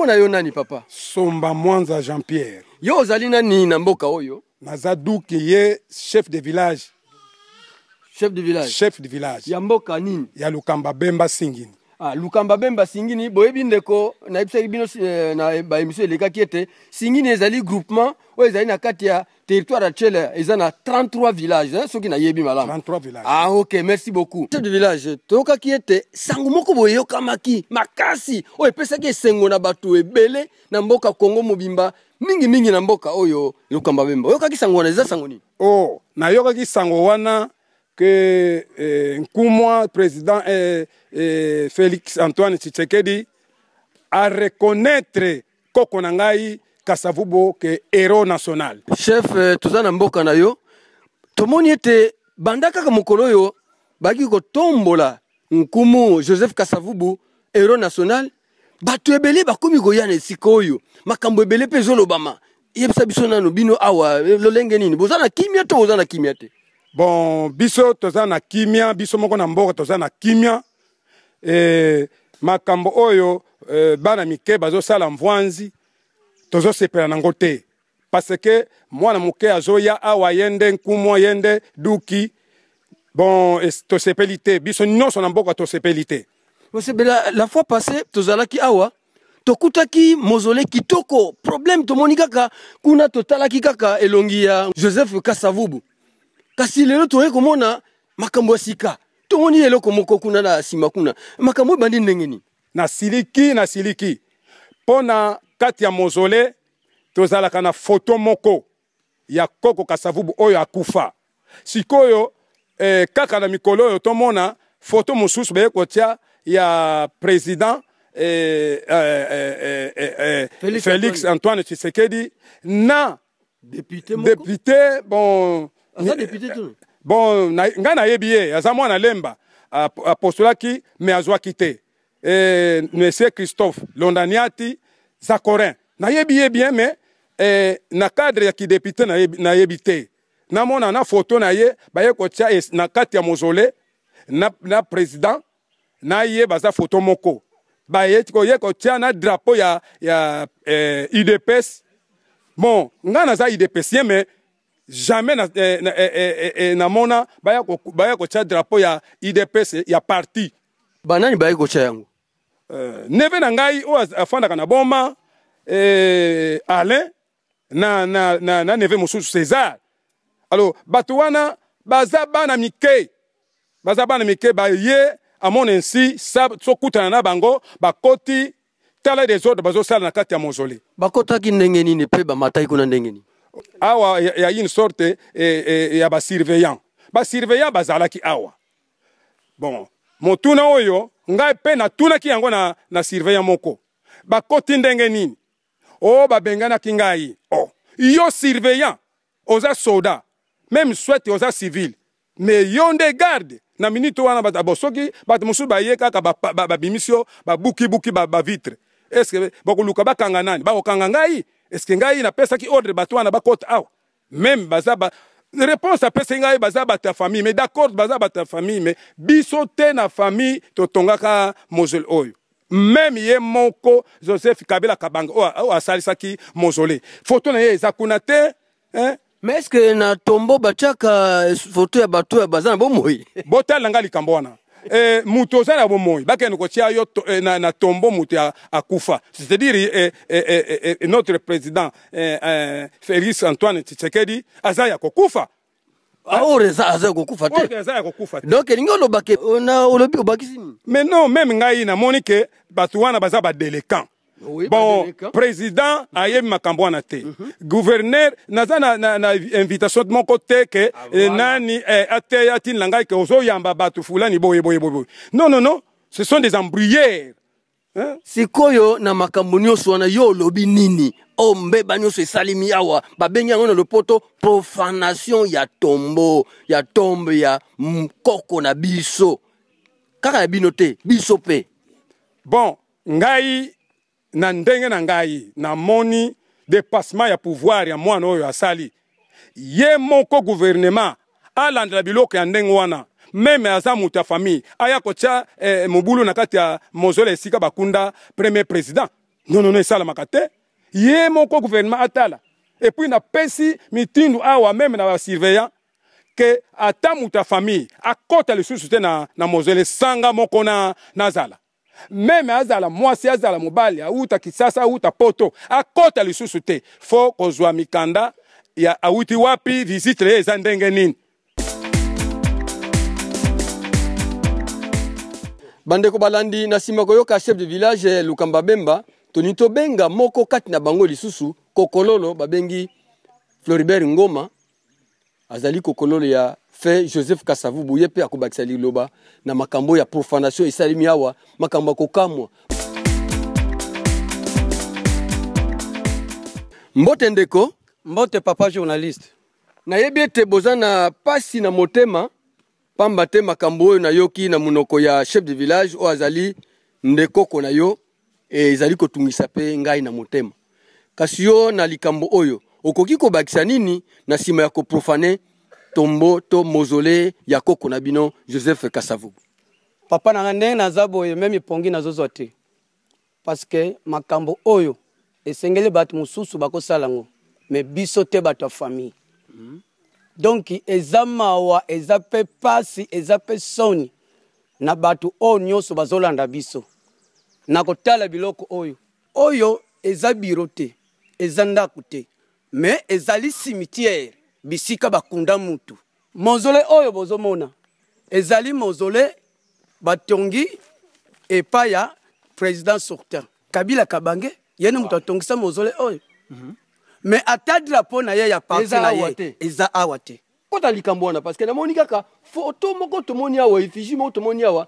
mpo na yo nani papa somba mwanza jean pierre yo ozali nani na mboka oyo naza duki ye chef de village chef de village chef de village ya mboka nini ya lukamba bemba singini ah, lukamba bemba singini boyebi ndeko nayebisaki bino eh, na baémission elekaki ete singini ezali groupement oyo ezali na kati ya territoire ya tchele eza na 33 village eh? soki nayebi malamu ah, ok merci beaucoup chef de village toyokaki ete sango moko boyeyokamaki makasi oyo epesaki esengo na bato ebele na mboka kongo mobimba mingimingi na mboka oyo lukamba bemba oyokaki sango wana eza sango nini o oh, nayokaki sango wana que eh, Nkumwa, président eh, eh, Félix Antoine Tshisekedi, à reconnaître Koko Nangai Kasavubo que héros national. Chef, eh, toza na mboka na yo tomoni ete banda kaka mokolo oyo baki kotombola nkumu joseph kasavubu héros national bato ebele bakomi koya na esika oyo makambo ebele mpe ezolobama yebisa biso nano bino awa lolenge nini boza na kimia to boza na kimia te bon biso toza na kimia biso moko na mboka toza na kimia e, makambo oyo e, bana mike bazosala mvwanzi tozosepela nango te parce ke mwana moke azoya awa ye nde nkumu ye nde duki bon tosepeli te biso nyonso na mboka tosepeli te osepela la fois passé tozalaki awa tokutaki mozole kitoko problème tomoni kaka kuna totalaki kaka elongi ya joseph kasavubu kasi lelo toye komona makambo ya sika tomoni eloko moko kuna na nsima kuna makambo ebandi ndenge nini na siliki na siliki mpo na kati ya mozole tozalaka na foto moko ya koko kasavubu oyo akufa sikoyo eh, kaka na mikolo oyo tomona foto mosusu baye kotia ya président eh, eh, eh, eh, eh félix, félix antoine tshisekedi na député, moko? député bon aza député te bon ngai nayebi ye aza mwana lemba apostolaki me azwaki te e, monsieur christophe londaniati zacorin nayebi ye bien mais eh, na cadre ya kidepute nayebi, nayebi te namona na foto na ye baye kotia es, na kati ya mozole na, na président na ye baza foto moko baye koye kotia na drapeau ya, ya eh, idps bon ngai naza idpsien mais jamais na, eh, na, eh, eh, eh, eh namona baya kotia drapeau ya idps ya parti banani bayaki kotia yango uh, neve na ngai oyo afandaka na boma eh, alain na, na, na, na neve mosusu césar alors bato wana baza bana mike baza bana mike baye amona ensi sokutana na bango bakoti tala desordre bazosala na kati ya mozole bakotaki ndenge nini mpe bamataki kuna ndenge nini awa ya une sorte eh, eh, ya basurveillant basurveillant bazalaki awa bon motuna oyo ngai mpe natunaki yango na, na surveillant moko bakoti ndenge nini o babenganaki ngai o yo surveillant oza soda meme swete oza civile me yo nde garde na minute wana bato abosoki bato mosusu baye kaka babimisi ba, ba, ba, yo babukibuki bavitre ba, ba, estce bokoluka bakanga nani bakokanga ngai eske ngai napesaki ordre bato wana bakota awa meme baza ba, réponse apesi ngai baza bato ya famille mais d'accord baza bato ya famille mais biso te na famille totongaka mozole oyo meme ye moko joseph kabila kabanga oyo asalisaki mozole foto na ye eza kuna te hein? mais estce na tombo batiaka foto ya bato ya baza na bomoi botala nga likambo wana Eh, moto oza na bomoi bakende kotia yo eh, na, na tombo moto akufa c'est-à-dire eh, eh, eh, eh, notre président eh, eh, félix antoine tshisekedi aza ya kokufa aore ah, eza aza kokufa te eza ya kokufa te donc elingi olobake na olobi obakisi nini mais non meme ngai namoni ke bato wana baza badélekant bon président mhm. aïe, mhm. gouverneur naza na, invitation moko mon côté ah, eh, nani eh, ate atindi na ngai fulani boye boye boye boye non non non ce sont des embrouillères hein? sikoyo na makambo nyonso yo lobinini, nini ombe oh, se se esalemi awa babengi le poto profanation ya tombo ya tombe ya mkoko na biso kaka ya binote, biso bon ngai na ndenge na ngai namoni depasema ya pouvoir ya mwana oyo asali ye moko guvernema alandela biloko ya ndenge wana meme aza moto ya famille aya kotia eh, mobulu na kati ya mozolo esika bakunda premier président nonono esalamaka te ye moko guvernema atala epuis napesi mitindu awa meme na basurveillant ke ata moto ya famille akɔta lisusu te na, na mozolo esanga moko nazala na meme azala mwasi azala mobali auta kisasa auta poto akɔta lisusu te fo kozwa mikanda ya auti wapi visitre ye eza ndenge nini bandeko balandi na nsima koyoka chef de village eh, lukamba bemba toni tobenga moko kati na bango lisusu kokololo babengi floribert ngoma azali kokololo ya fe joseph kasavu boye mpe akobakisa liloba na makambo ya profanation esalemi awa makambo ya kokamwa mbote ndeko mbote papa journaliste nayebi ete boza na pasi na motema pamba te makambo oyo nayoki na monoko ya chef de village oyo azali ndekoko na yo eh, ezali kotungisa mpe ngai na motema kasi yo na likambo oyo okoki kobakisa nini na nsima ya koprofane tombo to mozole ya koko na bino joseph kasavubu papa na ngai ndenge naza boye me mipongi nazozwa te parceke makambo oyo esengeli bato mosusu bakosala yango me biso te bato ya famille mm. donk eza mawa eza mpe pasi eza mpe soni na bato oyo nyonso bazolanda biso na kotala biloko oyo oyo eza biro te eza ndako te me ezali cimetière bisika bakunda mutu mozole oyo bozomona ezali mozole batongi epai ya président sortant kabila kabange ye nde moto atongisa mozole oyo mm -hmm. me ata drapo na ye ya parti na ye eza awa te kota likambo wana parce que namoni kaka foto moko tomoni awa efigi moko tomoni awa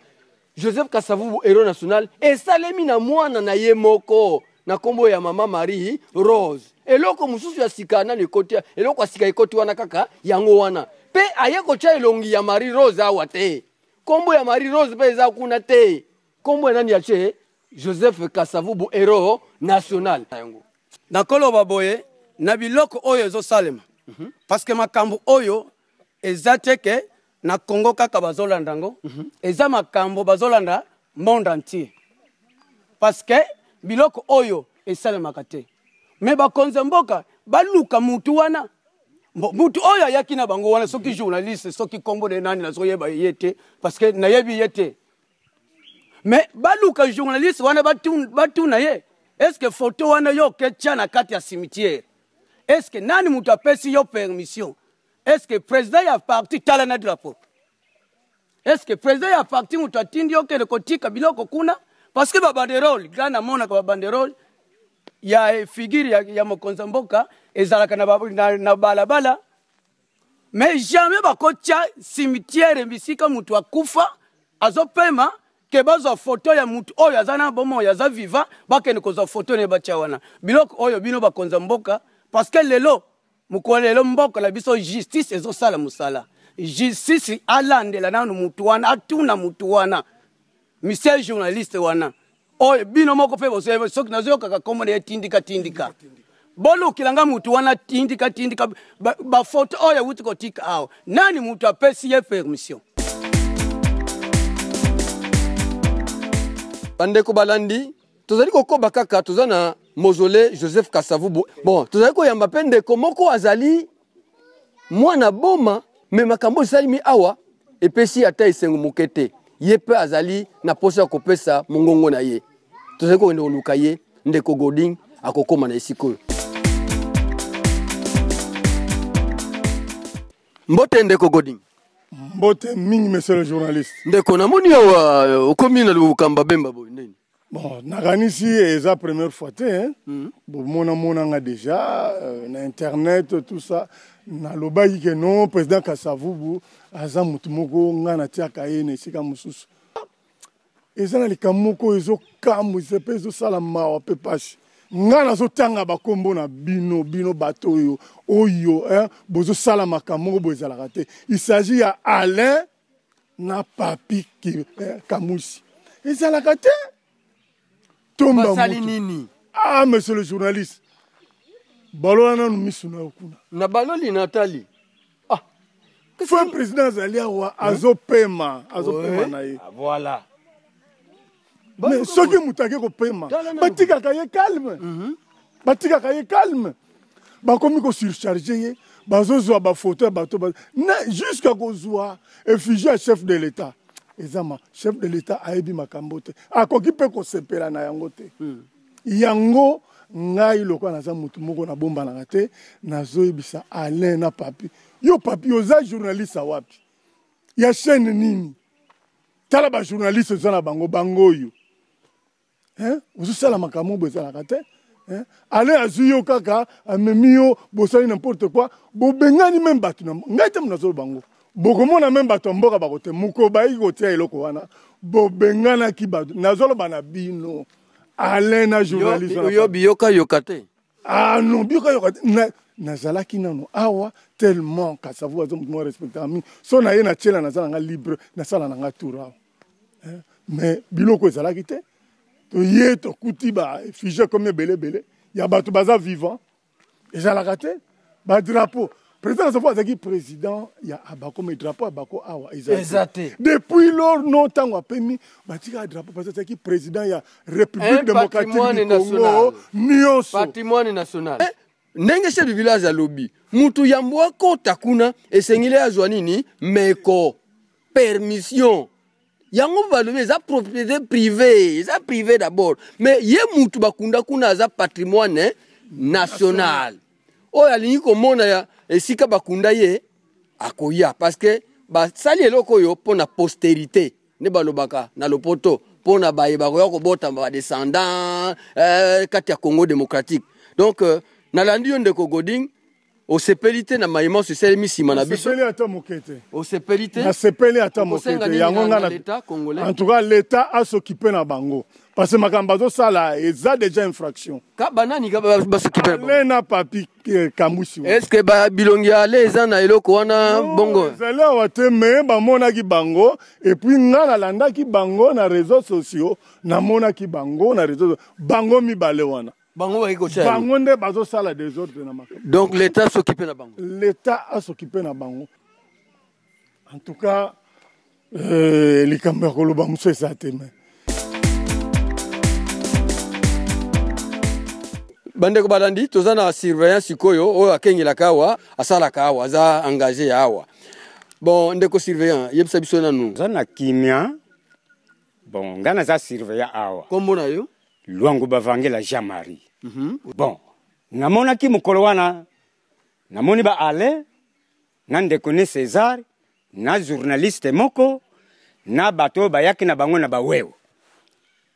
joseph kasavubu héro national esalemi na mwana na ye moko na nkombo ya mama marie rose eloko mosusu ya sika nani ekoti eloko ya sika ekoti wana kaka yango wana mpe aye kotya elongi ya marie rose awa te nkombo ya marie rose mpe eza kuna te nkombo ya nani ya tie joseph kasavubu hero national na yango nakoloba boye na biloko oyo ezosalema mm -hmm. parceke makambo oyo eza teke na congo kaka bazolanda yango mm -hmm. eza makambo bazolanda monde entier parceke biloko oyo esalemaka te me bakonzi mboka baluka mutu wana mutu oyo ayaki na bango wana soki journaliste soki nkombo ne nani nazoyeba ye te parceke nayebi ye te me baluka journaliste wana batuna ye estce foto wana yo oketya na kati ya cimetière estce nani moto apesi yo permission estce président ya parti tala na drapeau estce président ya parti moto atindi yo okende kotika biloko kuna parceke babanderole gra namonaka babanderole ya eh, figure ya, ya mokonzi ya mboka ezalaka na, na, na balabala mais jamais bakotya cimetière bisika mutu akufa azopema ke bazwa foto ya mutu oyo aza na bomoi aza vivant bakende kozwa foto naye batya wana biloko oyo bino bakonzi ya mboka parce que lelo mokolo lelo mboka na biso justice ezosala mosala justice alandela nano mutu wana atuna mutu wana monsieur journaliste wana oyo bino moko mpe bosoyeba eh, soki nazoyokaka komo na ye tindikatindika bolukila nga mutu wana tindikatindika bafoto oyo awuti kotika awa nani mutu apesi ye permission bandeko balandi tozali kokoba kaka toza na mozole joseph kasavubu bon tozali koyamba mpe ndeko moko azali mwana boma me makambo esalimi awa epesi ata esengo moke te ye mpe azali na posa ya kopesa mongongo na ye tozali kokende koluka ye ndeko godin akokóma na esika oyo mbote ndeko godin mbote mingi monsieur le journaliste ndeko namoni awa okomi na bokamba bemba boye ndeni bon nakanisi eza première fois te eh? mm -hmm. bomonamona nga déjà euh, na internet tout ça nalobaki ke non président kasavubu aza motu moko ngai natiaka ye na esika mosusu eza na likambo moko ezokamwisa mpe ezosala mawa mpe pasi ngai nazotanga bakombo na bino bino bato oyo oyo eh, bozosala makambo moko boezalaka te isagi ya alain na papi eh, kamusi ezalaka te tomba ah monsieur le journaliste balola nanu misu na yo kuna na baloli natali ah. fo président azali awa azopema azopema na ye ah, voilà mais soki moto ake kopema batikaka ye calme mhm. batikaka ye calme bakomi kosurcharge ye bazozwa bafoto ya bato jusqu'à kozwa effigie ya chef de l'état ezama chef de l'état ayebi makambo te akoki mpe kosepela na yango te mm. yango ngai lokola naza motu moko nabombanaka te nazoyebisa alain na papi yo papi oza journaliste awapi ya chaîne nini tala bajournaliste oza na bango bango oyo ozosala makambo bo ezalaka te alain azwi yo kaka amemi yo bosali nimporte quoi bobengani meme bato na ngai te mo nazoloba yango bokomona meme bato ya mboka bakote mokobayiki kotia eloko wana bobenganaki bato nazoloba na bino alain na journaliste yo biyokayoka te ah non biyokayoka te nazalaki nano awa tellement kasavu aza motu moko respectaka mingi so na ye na tiela naza nanga libre nasala nanga tour awa mais biloko ezalaki te toye tokuti baefige comme ebele ebele ya bato baza vivant ezalaka te badrapeau président nasopo azalaki président ya abako me drapeau abako awa eza te depuis lor no ntango apemi batika drapeau parce azalaki président ya république démocratique du congo nyonso patrimoine national eh? ndenge chef du village alobi mutu yambo akota kuna esengeli azwa nini meko permission yango balobi eza propriété privé eza privé d'abord mais ye mutu bakunda kuna aza patrimoine national oyo alingi komona ya esika bakunda ye akoya parceke basali eloko oyo mpo na posterité nde balobaka na lopoto mpo na baye bakoya kobota badescendant eh, kati ya congo démocratique donc euh, nalandi yo ndeko goding osepeli te na mayema oso eselemi nsima na bisoosepeli ata moke te osepeli te nasepeli ata moke te yango ngai en tout cas l'état asokipe na bango parce que makambo azosala eza déjà infraction kaba nani basokipele na papi eh, kambwisi estce babilongi ale eza na eloko wana bongo ezali awa te me bamonaki bango epuis nga nalandaki bango na réseau sociaux namonaki bango na réseau bango mibale wana bango bango nde bazosala désordre na makambo donc l'état asokipe na bango l'état asokipe na bango en tout cas euh, likambo ya koloba mosu eza te me bandeko balandi toza na surveillant sikoyo oyo akengelaka awa asalaka awa aza engage ya awa bon ndeko surveillant yebisa biso nanu aza na kimia bon ngai naza surveillant awa kombo na yo lwangu bavangela jean marie mm -hmm. bon namonaki mokolo wana namoni baale na ndeko ne césar na journaliste moko na bato oyo bayaki na bango na bawewo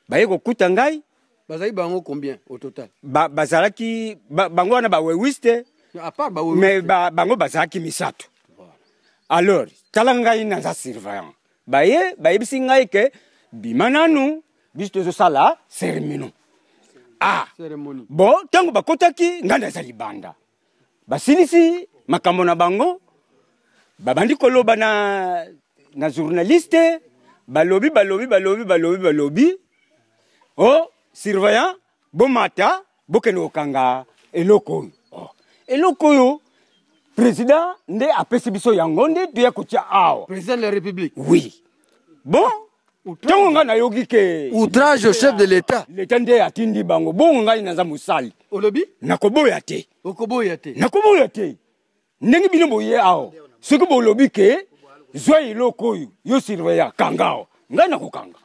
baye kokuta ngai bazalaki bango combien au total ba, bazalaki ba, bango wana bawewis te mais ba, bango bazalaki misato voilà. alors tala ngai naza surveillant baye bayebisi ngai ke bima nanu biso tozosala seremino ah bon ntango bakotaki ngai naza libanda basilisi makambo na bango babandi koloba na, na journaliste balobi balobi balobi balobi balobi o oh, surveillant bomata bokende kokanga eloko oyo oh. eloko oyo président nde apesi biso yango nde toya kotia awa président de la république oui bon ntango ngai nayoki ke outrage au chef de l'état l'état nde atindi bango bongo ngai naza mosali olobi nakoboya te okoboya te nakoboya te ndenge bino boye awa soki bolobi ke zwa eloko oyo yo surveillant kanga awa ngai nakokanga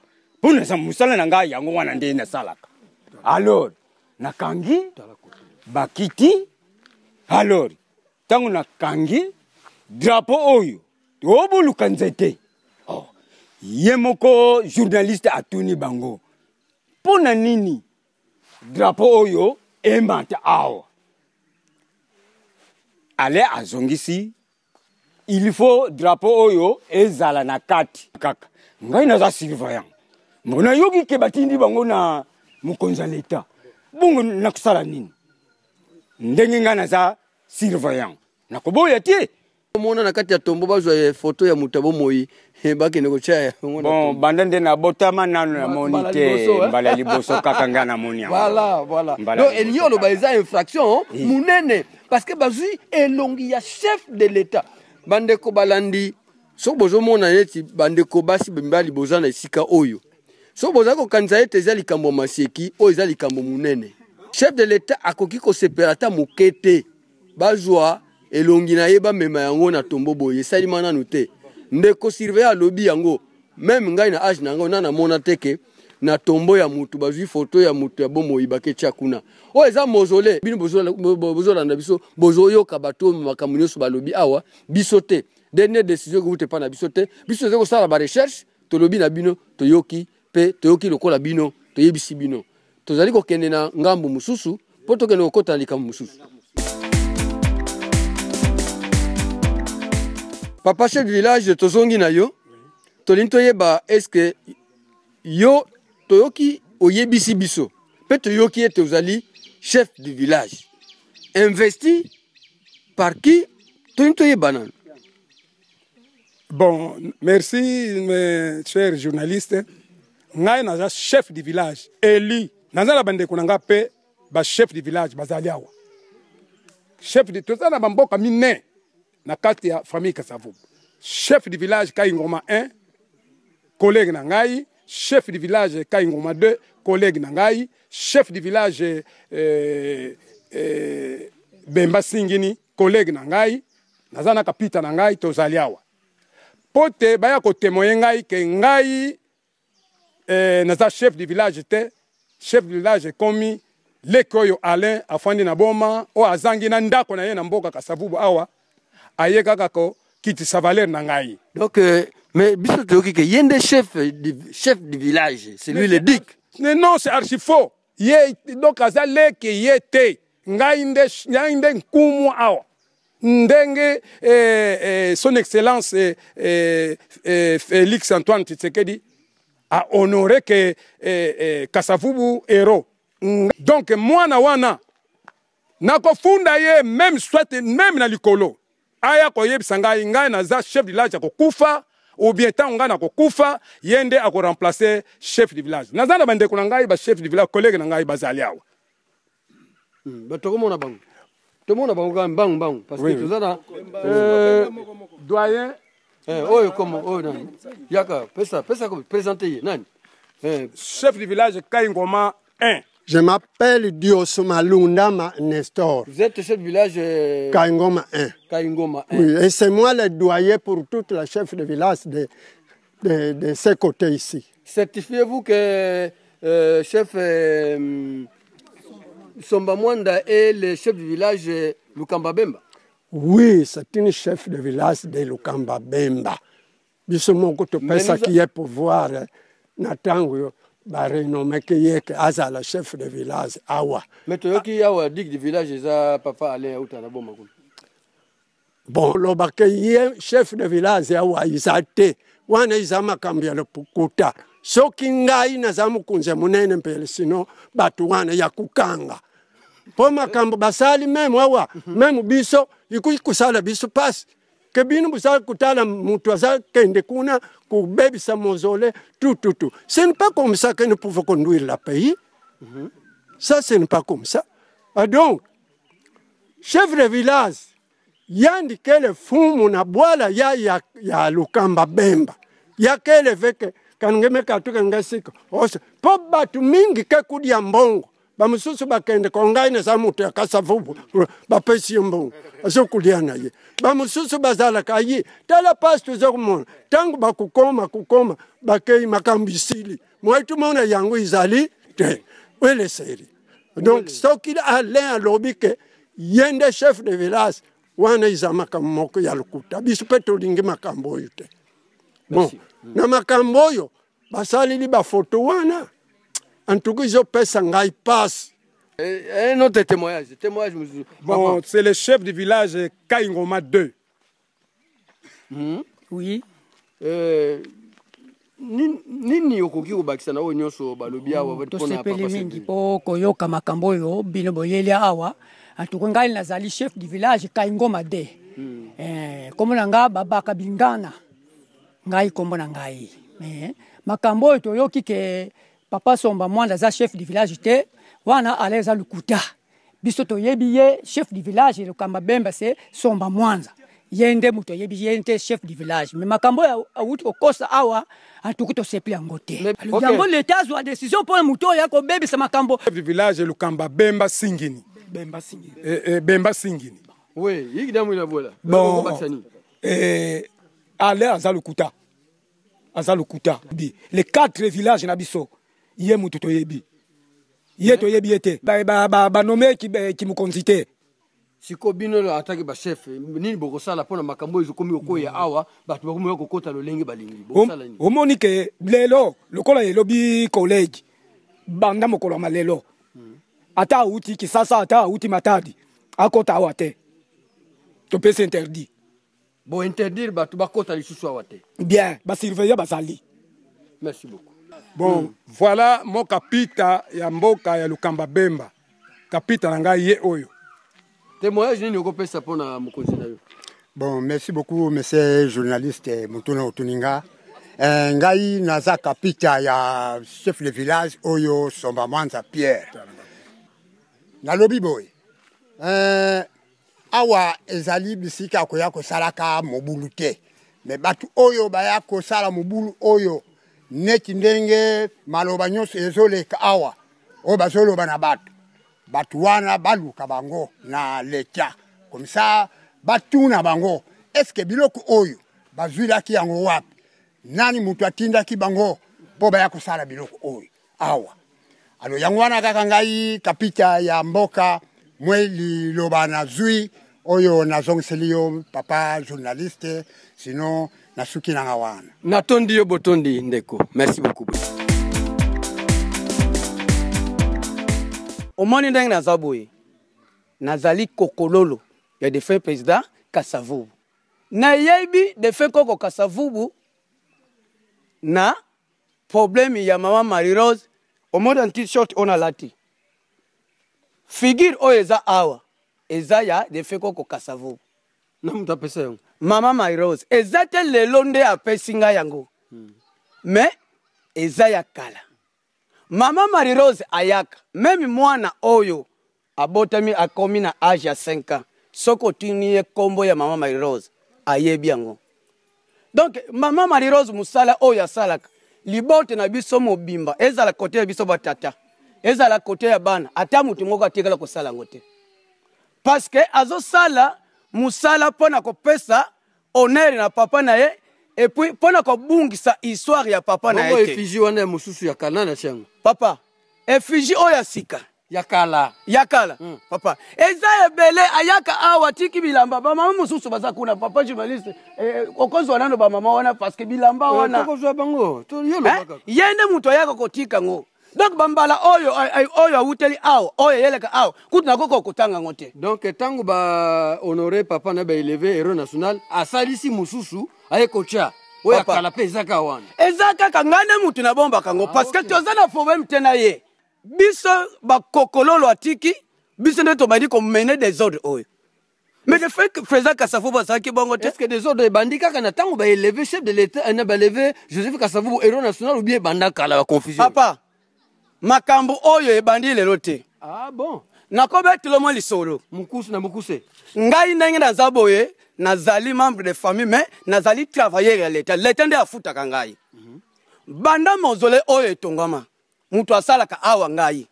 unasa mosala na ngai yango wana nde nasalaka alor nakangi bakiti alor ntango nakangi drapo oyo toboluka nzete oh. ye moko journaliste atuni bango mpo na nini drapo oyo emata awa ale azongisi il faut drapo oyo ezala na kati kaka ngai naza surveillant nayoki ke batindi bango na mokonzi ya leta bongo nakosala nini ndenge ngai naza surveillant nakoboya te omona na kati ya tombo bazwa foto ya moto abomoi bakende kotya bon banda nde nabotama nano namoni te eh. mbala ya liboso kaka ngai namoni yango elingi oloba eza infraction eh. monene parce que bazwi elongi ya chef de l'etat bandeko balandi soki bozomona neti bandeko basi mibali boza na esika oyo so bozali kokanisa ete eza likambo ya maseki oyo eza likambo monene chef de l'etat akoki kosepela ata moke te bazwa elongi na ye bamema yango na tombo boye esalima nanu te ndeko surveya alobi yango meme ngai na age na yango na namona te ke na tombo ya mutu bazwi foto ya mutu ya bomoi baketya kuna oyo eza mozole bino bozolanda biso bozoyoka bato makambo nyonso balobi awa biso te dernier décision ekouta epai na biso te biso toza kosala barecherche tolobi na bino toyoki mpe toyoki lokola bino toyebisi bino tozali kokende na ngambu mosusu mpo tokende kokɔta na likambo mosusu papa chef du village tozongi na yo tolingi toyeba eske yo toyoki oyebisi biso mpe toyoki ete ozali chef du village investi par qui tolingi toyeba nano bon merci mes chers journalistes ngai naza chef du village eli naza na bandeko na ngai mpe bachef du village bazali awa chef de toza na bamboka mine na kati ya famille kasavubu chef du village kai ngoma 1 collègue na ngai chef du village kai ngoma 2 collègue na ngai chef du village eh, eh, bemba singini collègue na ngai naza na kapita na ngai tozali awa po te baya kotemoye ngai ke ngai Eh, naza chef du village était chef du village commis le koyo alain na boma o azangi na ndako na ye na mboka awa kaka na ngai donc euh, mais biso chef du, chef du village c'est lui le duc non c'est faux ye donc azale ngai nde ngai nde ndenge eh, eh, son excellence eh, eh, félix antoine tshisekedi a honore ke eh, eh, kasavubu hero donc mwana wana nakofunda ye meme soit meme na likolo aya koyebisa ngai ngai naza chef village akokufa ou bien ntango ngai nakokufa ye nde akoremplace chef du village naza na bandeko na ngai bachef du village kolege na ngai bazali awa hmm, tokomona bango tomona bango kaka mbangu mbangu parce que toza na euh, doyen chef du village Kaingoma 1 Je m'appelle Diosoma Lundama Nestor. Vous êtes chef du village euh, Kaingoma 1. Kaingoma 1. et c'est moi le doyen pour toute la chef de village de, de, ce côté ici. Certifiez-vous que euh, chef euh, Sombamwanda est le chef du village euh, Lukambabemba oui c'est une chef de village de lukamba bemba biso moko topesaki ye pouvoir na ntango yo barenomeki ye ke azala chef de village awa me toyoki ah. awa digue de village eza papa ale auta na boma kuna bon olobaki ye chef de village awa eza te wana eza makambo ya lopukuta soki ngai naza mokonzi ya monene mpele sino bato wana ya kokanga mpo makambo basali meme awa meme mhm. biso ikuikusala biso pasi ke bino buzali kutala mutu aza kende kuna kubebisa mozole tututu ce n'est pas comme ça que nous pouvons conduire la pays mm -hmm. ça ce n'est pas comme ça ah donc chef de village yandikele fumu na bwala ya ya, ya lukamba bemba yakeleveke kangemekatuke ngesika ose po batu mingi ke kudia mbongo bamususu bakende kongai neza mutu yakasavubu bapesi yembu azokulya naye bamususu bazalaka ayi tala pasi tuzokumona ntango bakukoma kukoma bakei makambo isili mwaitumona yango izali te weleseri donc soki alain alobi ke ye nde chef de village wana eza makambo moko ya lokuta biso mpe tolingi makambo oyo te bon na makambo oyo basalili bafoto wana antuku izopesa ngai pasi un autre témoignage témoignage bon c'est le chef du village kaingoma 2 mm. oui euh, nini okoki kobakisa na oyo nyonso balobi awa oh, tosepeli mingi mpo koyoka makambo oyo bino boyeli awa antuku ngai nazali chef du village kaingoma de hmm. eh, kombo na nga babaka bingana ngai kombo na ngai makambo oyo toyoki ke papa somba mwanda chef du village te wana ala eza lokuta biso toyebi ye chef du village Kamba bemba se somba mwanza Yende muto, yebiye chef du village mais makambo ya awuti awa atuki tosepeli yango te yango leta azwa décision pour muto moto oyo akobebisa makambo chef du village Kamba bemba singini bemba singini, eh, eh, bemba singini. Oui, il y a des gens Bon, eh, allez à Zalukuta. À Les quatre villages, Nabiso. ye moto toyebi ye toyebi ye te banome kimukonzi te sikoyo bino oyo ataki bashef eh, nini bokosala mpona makambo oyo ekomi kokoya mm. awa bato bakomi ya kokota lolenge balingi omoni ke lelo lokola elobi kolege banda mokolo ya malelo mm. ata auti kisasa ata auti matadi akota awa te topesi interdit bointerdire bato bakota lisusu awa te bien basurveille bazali merci beaucoup bon mm. voilà mo kapita ya mboka ya lukamba bemba kapita na ngai ye oyo témoignage nini okopesa mpona mokonzi na yo bon merci beaucoup monsieur journaliste eh, motuna otuni nga eh, ngai naza kapita ya chef de village oyo somba mwanza pierre nalobi boye eh, awa ezali bisika koya kosalaka mobulu te me bato oyo baya kosala mobulu oyo neti ndenge maloba nyonso ezoleka awa oyo bazoloba na bato bato wana baluka bango na leta komisa batuna bango eske biloko oyo bazwilaki yango wapi nani moto atindaki bango mpo baya kosala biloko oyo awa alo yango wana kaka ngai kapita ya mboka mwe liloba na zwi oyo nazongiseli yo papa journaliste sinon nasuki nanga wana natondi yo botondi ndeko merci beaucoup omoni ndenge naza boye nazali kokololo ya defin président kasavubu nayebi defin koko kasavubu na probleme ya mama marie rose omona t-shirt oyo nalati figure oyo eza awa eza ya defin koko kasavubu na moto apesa yango mama myrose eza te lelo nde apesi ngai yango me eza ya kala mama marirose ayaka meme mwana oyo abotami akomi na age ya 5 ans soki otuni ye nkombo ya mama marirose ayebi yango donk mama marirose mosala oyo asalaka libote na biso mobimba ezala kote ya biso batata ezala kote ya bana ata motu moko atikala kosala yango te parceke azosala mosala mpo na kopesa honere na papa na ye epuis mpo na kobungisa histoire ya papa na ye efigi wana ya mosusu ya kala na siango papa efigi oyo ya sika ya kala ya kala mm. papa eza ebele ayaka awa tiki bilamba bamama mosusu baza kuna papa journaliste eh, eh okozwa nano bamama wana parceke bilamba eh, wana tokozwa bango eh? ye nde moto ayaka kotikango donc bambala oyo oyo awuteli awa oyo eyeleka awa kutu nakoka kotanga yango te donc ntango bahonore papa na baeleve héro national asalisi mosusu aye kotya oyo akala mpe eza kaka wana eza kaka ngai nde motu nabombaka yango ah, parce que toza na problème te na ye biso bakokololo atiki biso nde tomandi komene desordre oyo mais le fait que président Kassavou azalaki bongo te ceque desordre ebandi kaka na ntango baeleve chef de l'état eh, na baleve joseph kassavou héro national ou bien ebanda kala baconfusion papa makambo oyo ebandi lelo te ah, bon. nakobetela mwa lisolo mokuse na mokuse ngai ndenge naza boye nazali membre de famille mais nazali travailleur ya leta leta nde afutaka ngai mm -hmm. banda mozole oyo etongama moto asalaka awa ngai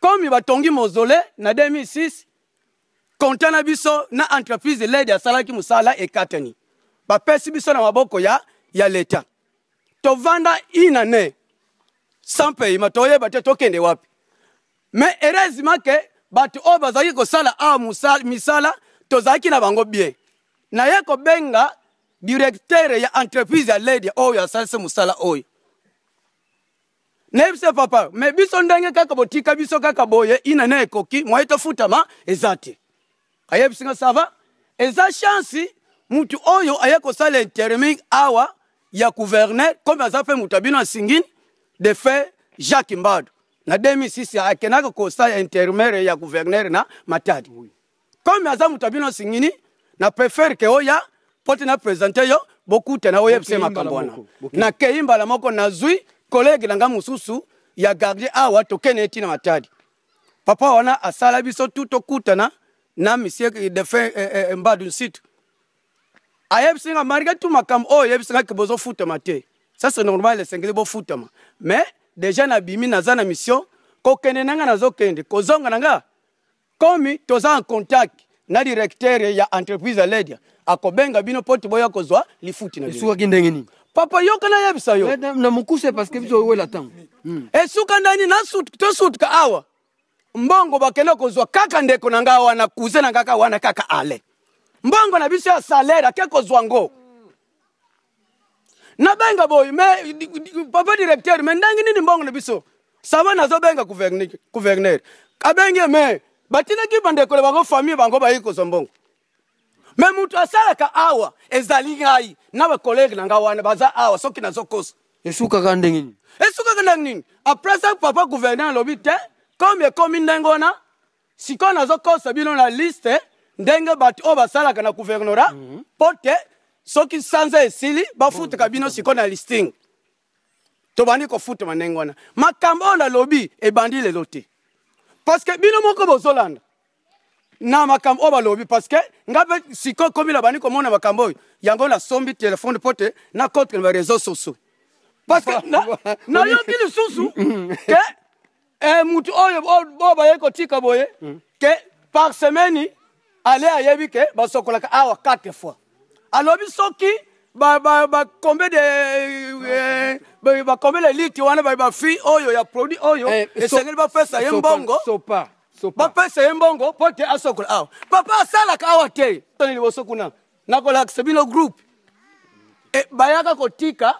komi batongi mozole na 2006 konte na biso na entreprise lede asalaki mosala ekatani bapesi biso na maboko ya, ya leta tovanda inane sampeyima toyeba te tokende wapi me erezima ke bato oyo oh, bazalaki kosala awa ah, misala tozalaki na bango bien naye kobenga directere ya entreprise ya ledia oyo asalisi mosala oyo nayebisa papa me biso ndenge kaka botika biso kaka boye inene ekoki mwaye tofutama eza te ayebisinga sava eza shansi mutu oyo oh, aye kosala interming awa ya guverner komi aza mpe moto abino asingini de fait jacques mbado na 2006 akendaka kosala intermere ya guverner na matadi oui. comme aza moto abino singini na préfere ke oya mpo te na présente yo bokuta na oyebisa makambo wana nakei mbala moko nazwi kolege na nga mosusu ya gardien awa tokende ntina matadi papa wana asala biso tu tokutana na monsieur defin eh, eh, mbadu nsitu ayebisi nga marike tu makambo oyo oh, eyebisi ngaki bozofutama te sasa normal esengeli bofutama me deja nabimi naza na mission kokende na nga nazokende kozonga na nga komi toza en contact na directeur ya entreprise ya ledia akobenga bino mpo tiboya kozwa lifuti na esukaki ndenge nini papa yoka nayebisa yo eh, na mokuse parceke biso owela ntango hmm. esuka ndani tosutuka awa mbongo bakende kozwa kaka ndeko na nga wana kuze na nga kaka wana kaka ale mbongo na biso ya salaire ake kozwa ngo nabenga boyi me papa directeur me ndangi nini mbongo na biso sava nazobenga guvernere abenge me batinaki bandekole bango famille bango bayi kozwa mbongo me mutu asalaka awa ezali ngai na bakolege na nga wana baza awa soki nazokosa esukaka ndenge nini esukaka ndenge nini apres papa guvernere alobi te comme ekomi ndenge wana sikoyo nazokosa bino na liste ndenge bato oyo basalaka na guvernora mpo mhm. te soki sanza esili bafutaka bino sikoyo na listing tobandi kofutama ndenge wana makambo oyo nalobi ebandi lelo te parceke bino moko bozolanda na makambo oyo balobi parceke nga mpe sikoyo komi na bandi komona makambo oyo yango nasombi telefone mpo te na contre na bareseau sociaux parceke nayoki lisusu mm. ke eh, mutu oyo oyo baye kotika boye mm. ke par semaine ale ayebi ke basokolaka awa 4 fois alobi soki bakombe de eh, bakombe leliti wana bafi oyo ya produit oyo eh, esengeli bapesa ye mbongo bapesa ye mbongo mpo te asokola awa papa asalaka awa te toni liboso kuna nakolakisa bino groupe e, bayaka kotika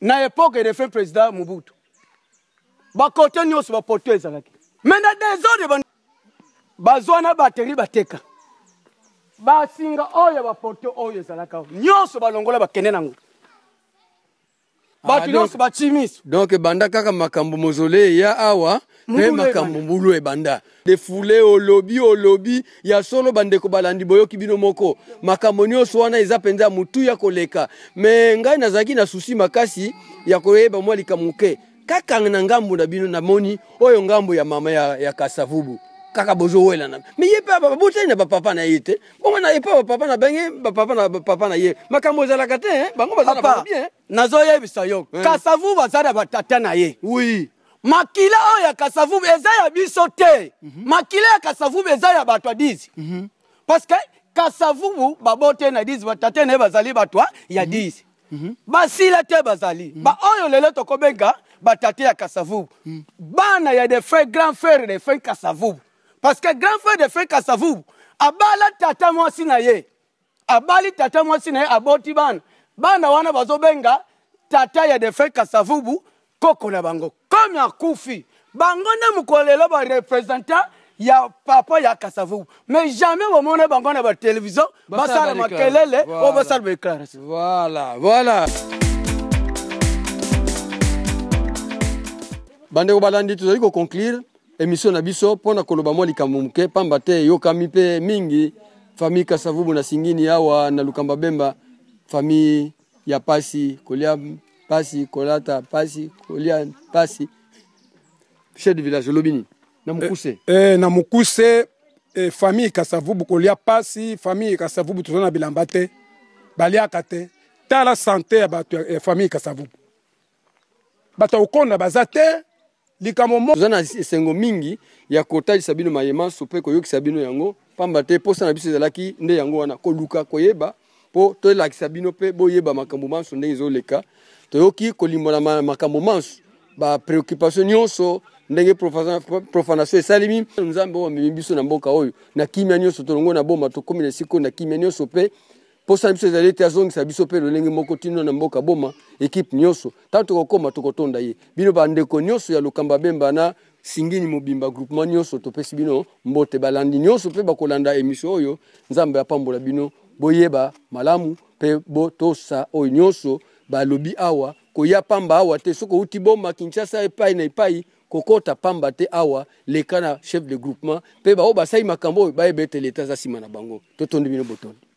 na epoke de fin président mobutu bakote nyonso bapoto ezalaki me na desordre bazwa na bateri bateka basinga oyo baporte oyo ezalaka nyonso balongola bakende nango ah, bato nyonso batii miso donk ebanda kaka makambo mozole eya awa me makambo mbulu ebanda defule olobi olobi ya solo bandeko balandi boyoki bino moko makambo nyonso wana eza mpenza ya motu ya koleka me ngai nazalaki na susi makasi ya koyeba mwa likambo moke kaka na ngambo na bino namoni oyo ngambo ya mama ya, ya kasavubu kaka bozowela na me ye mpe botali na bapapa na ye te bongo na ye mpe bapapa na benge bapapa na bapapa na ye makambo ezalaka te bango bazalabien nazoyebisa yo eh. kasavu baza na batata na ye oui makila oyo ya kasavu eza ya biso te mhm. makila ya kasavu eza ya bato ya dizi mhm. parce que kasavubu babote na dizi batate na ye bazali bato ya mhm. dizi basila te bazali baoyo lelo tokobenga batate ya kasavubu bana ya defre grand frere defre kasavubu parce que grand frère de fe kasavu abala tata mwasi na ye abali tata mwasi na ye aboti bana bana wana bazobenga tata ya defe kasavubu koko na bango comme akufi bango nde mokolo lelo barepresentant ya papa ya kasavubu mais jamais bomona bango na batelevizio basala makelele oyo oh, basala badéclaration voilà voilà bandeko balandi tozali koconclure émission na biso mpo na koloba mwa likambo moke pamba te eyokami mpe mingi famille kasavubu na singini awa na lukamba bemba famille ya pasi kolia pasi kolata pasi kolia pasi chef de village olobi nini na mokuse eh, eh, na mokuse eh, famille kasavubu kolia pasi famille kasavubu toza na bilamba te baliaka te tala sante ya bato ya eh, famille kasavubu bato ya kokonda baza te likambo mo toza na esengo mingi ya kotalisa bino mayemaso mpe koyokisa bino yango pamba te mposa na biso ezalaki nde yango wana koluka koyeba mpo tolakisa bino mpe boyeba makambo manso ndenge ezoleka toyoki kolimbola makambo manso bapréoccupation nyonso ndenge profanation esalemi nzambe oyo amemi biso na mboka oyo na kimia nyonso tolongo na boma tokómi na esiko na kimia nyonso mpe mposa biso ezali ete azongisa biso mpe lolenge moko ntino na mboka boma ekipe nyonso ntango tokokóma tokotonda ye bino bandeko nyonso ya lokamba bemba na singini mobimba groupement nyonso topesi bino mbote balandi nyonso mpe bakolanda emission oyo nzambe apambola bino boyeba malamu mpe botosa oyo nyonso balobi awa koya pamba awa te soki outi boma kinshasa epai na epai kokɔta pamba te awa leka na chef de groupement mpe baoyo basali makambo oyo bayeba ete leta aza nsima na bango totondi bino botondi